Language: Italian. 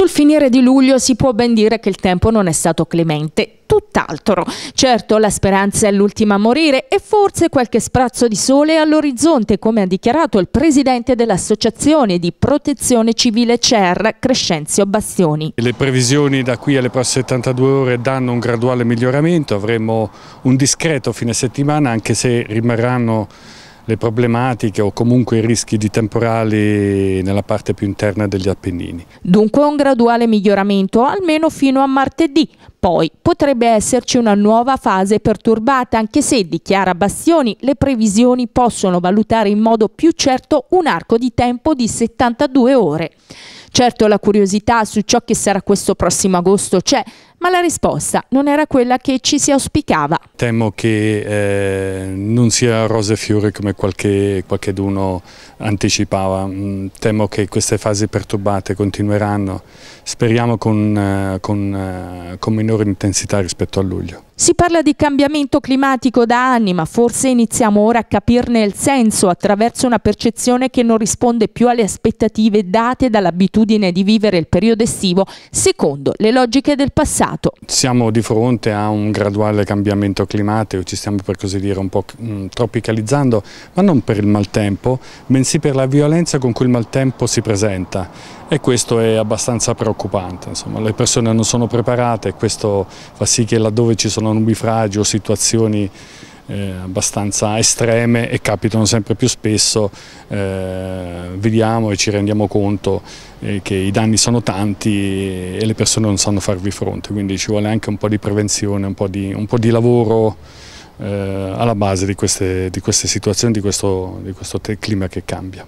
Sul finire di luglio si può ben dire che il tempo non è stato clemente, tutt'altro. Certo, la speranza è l'ultima a morire e forse qualche sprazzo di sole all'orizzonte, come ha dichiarato il presidente dell'Associazione di Protezione Civile CER, Crescenzio Bastioni. Le previsioni da qui alle prossime 72 ore danno un graduale miglioramento, avremo un discreto fine settimana anche se rimarranno le problematiche o comunque i rischi di temporali nella parte più interna degli Appennini. Dunque un graduale miglioramento almeno fino a martedì, poi potrebbe esserci una nuova fase perturbata anche se, dichiara Bastioni, le previsioni possono valutare in modo più certo un arco di tempo di 72 ore. Certo la curiosità su ciò che sarà questo prossimo agosto c'è, ma la risposta non era quella che ci si auspicava. Temo che eh, non sia rose e fiori come qualche, qualcheduno anticipava, mm, temo che queste fasi perturbate continueranno, speriamo con, eh, con, eh, con minore intensità rispetto a luglio. Si parla di cambiamento climatico da anni, ma forse iniziamo ora a capirne il senso attraverso una percezione che non risponde più alle aspettative date dall'abitudine di vivere il periodo estivo secondo le logiche del passato stato. Siamo di fronte a un graduale cambiamento climatico, ci stiamo per così dire un po' mm, tropicalizzando, ma non per il maltempo, bensì per la violenza con cui il maltempo si presenta e questo è abbastanza preoccupante, Insomma, le persone non sono preparate e questo fa sì che laddove ci sono nubifragi o situazioni eh, abbastanza estreme e capitano sempre più spesso, eh, vediamo e ci rendiamo conto eh, che i danni sono tanti e le persone non sanno farvi fronte, quindi ci vuole anche un po' di prevenzione, un po' di, un po di lavoro eh, alla base di queste, di queste situazioni, di questo, di questo clima che cambia.